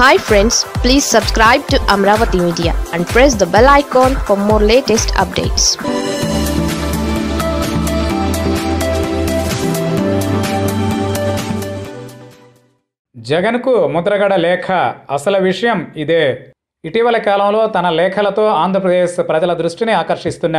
hi friends please subscribe to Amaravati media and press the bell icon for more latest updates జగన్కు ముద్రగడ లేఖ అసలు విషయం ఇదే ఇటీవల కాలంలో తన లేఖలతో ఆంధ్రప్రదేశ్ ప్రజల దృష్టిని ఆకర్షిస్తున్న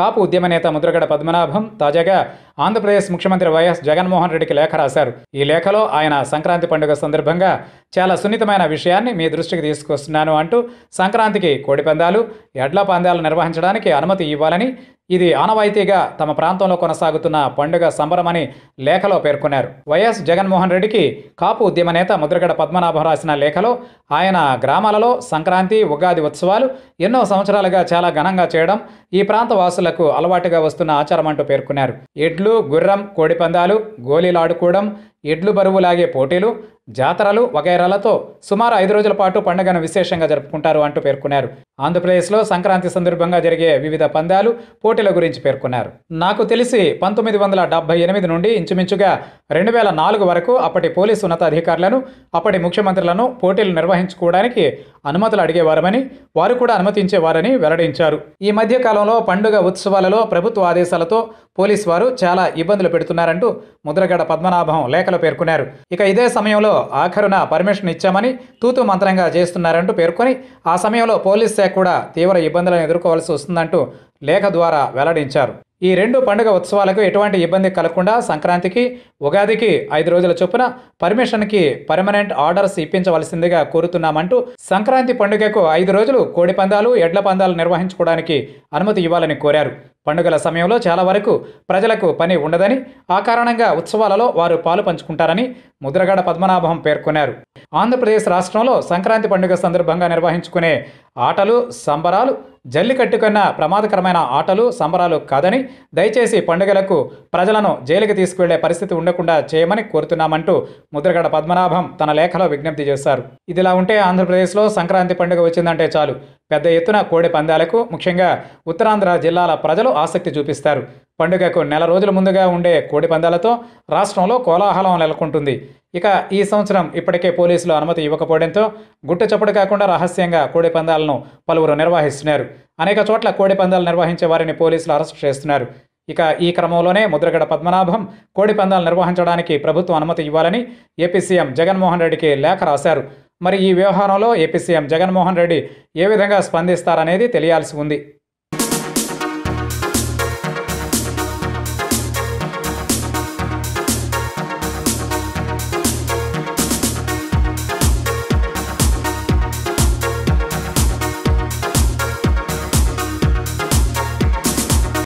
కాపు ఉద్యమ నేత ముద్రగడ పద్మనాభం తాజాగా ఆంధ్రప్రదేశ్ ముఖ్యమంత్రి వైఎస్ జగన్మోహన్ రెడ్డికి లేఖ రాశారు ఈ లేఖలో ఆయన సంక్రాంతి పండుగ సందర్భంగా చాలా సున్నితమైన విషయాన్ని మీ దృష్టికి తీసుకొస్తున్నాను అంటూ సంక్రాంతికి కోడి పందాలు ఎడ్ల పందాలు నిర్వహించడానికి అనుమతి ఇవ్వాలని ఇది ఆనవాయితీగా తమ ప్రాంతంలో కొనసాగుతున్న పండుగ సంబరమని లేఖలో పేర్కొన్నారు వైఎస్ జగన్మోహన్ రెడ్డికి కాపు ఉద్యమ నేత ముద్రగడ పద్మనాభం రాసిన లేఖలో ఆయన గ్రామాలలో సంక్రాంతి ఉగాది ఉత్సవాలు ఎన్నో సంవత్సరాలుగా చాలా ఘనంగా చేయడం ఈ ప్రాంత వాసుల మనుషులకు అలవాటుగా వస్తున్న ఆచారం అంటూ పేర్కొన్నారు ఎడ్లు గుర్రం కోడిపందాలు గోళీలాడుకోవడం ఎడ్లు బరువు లాగే పోటీలు జాతరలు వగైరాలతో సుమారు ఐదు రోజుల పాటు పండుగను విశేషంగా జరుపుకుంటారు అంటూ పేర్కొన్నారు ఆంధ్రప్రదేశ్లో సంక్రాంతి సందర్భంగా జరిగే వివిధ పందాలు పోటీల గురించి పేర్కొన్నారు నాకు తెలిసి పంతొమ్మిది వందల డెబ్బై ఎనిమిది నుండి ఇంచుమించుగా రెండు వేల నాలుగు వరకు అప్పటి పోలీసు ఉన్నతాధికారులను అప్పటి ముఖ్యమంత్రులను పోటీలు నిర్వహించుకోవడానికి అనుమతులు అడిగేవారమని వారు కూడా అనుమతించేవారని వెల్లడించారు ఈ మధ్య కాలంలో పండుగ ఉత్సవాలలో ప్రభుత్వ ఆదేశాలతో పోలీసు వారు చాలా ఇబ్బందులు పెడుతున్నారంటూ ముద్రగడ పద్మనాభం లేఖలో పేర్కొన్నారు ఇక ఇదే సమయంలో ఆఖరున పర్మిషన్ ఇచ్చామని తూతు మంత్రంగా చేస్తున్నారంటూ పేర్కొని ఆ సమయంలో పోలీస్ శాఖ కూడా తీవ్ర ఇబ్బందులను ఎదుర్కోవాల్సి వస్తుందంటూ లేఖ ద్వారా వెల్లడించారు ఈ రెండు పండుగ ఉత్సవాలకు ఎటువంటి ఇబ్బంది కలగకుండా సంక్రాంతికి ఉగాదికి ఐదు రోజుల చొప్పున పర్మిషన్కి పర్మనెంట్ ఆర్డర్స్ ఇప్పించవలసిందిగా కోరుతున్నామంటూ సంక్రాంతి పండుగకు ఐదు రోజులు కోడి పందాలు ఎడ్ల పందాలు నిర్వహించుకోవడానికి అనుమతి ఇవ్వాలని కోరారు పండుగల సమయంలో చాలా వరకు ప్రజలకు పని ఉండదని ఆ కారణంగా ఉత్సవాలలో వారు పాలు పంచుకుంటారని ముద్రగడ పద్మనాభం పేర్కొన్నారు ఆంధ్రప్రదేశ్ రాష్ట్రంలో సంక్రాంతి పండుగ సందర్భంగా నిర్వహించుకునే ఆటలు సంబరాలు జల్లికట్టుకున్న ప్రమాదకరమైన ఆటలు సంబరాలు కాదని దయచేసి పండుగలకు ప్రజలను జైలుకి తీసుకువెళ్లే పరిస్థితి ఉండకుండా చేయమని కోరుతున్నామంటూ ముద్రగడ పద్మనాభం తన లేఖలో విజ్ఞప్తి చేశారు ఇదిలా ఉంటే ఆంధ్రప్రదేశ్లో సంక్రాంతి పండుగ వచ్చిందంటే చాలు పెద్ద ఎత్తున కోడి పందాలకు ముఖ్యంగా ఉత్తరాంధ్ర జిల్లాల ప్రజలు ఆసక్తి చూపిస్తారు పండుగకు నెల రోజుల ముందుగా ఉండే కోడి పందాలతో రాష్ట్రంలో కోలాహలం నెలకొంటుంది ఇక ఈ సంవత్సరం ఇప్పటికే పోలీసులు అనుమతి ఇవ్వకపోవడంతో గుట్టుచప్పుడు కాకుండా రహస్యంగా కోడి పందాలను పలువురు నిర్వహిస్తున్నారు అనేక చోట్ల కోడి పందాలు నిర్వహించే వారిని పోలీసులు అరెస్ట్ చేస్తున్నారు ఇక ఈ క్రమంలోనే ముద్రగడ పద్మనాభం కోడి పందాలు నిర్వహించడానికి ప్రభుత్వం అనుమతి ఇవ్వాలని ఏపీ సీఎం జగన్మోహన్ రెడ్డికి లేఖ రాశారు మరి ఈ వ్యవహారంలో ఏపీ సీఎం జగన్మోహన్ రెడ్డి ఏ విధంగా స్పందిస్తారనేది తెలియాల్సి ఉంది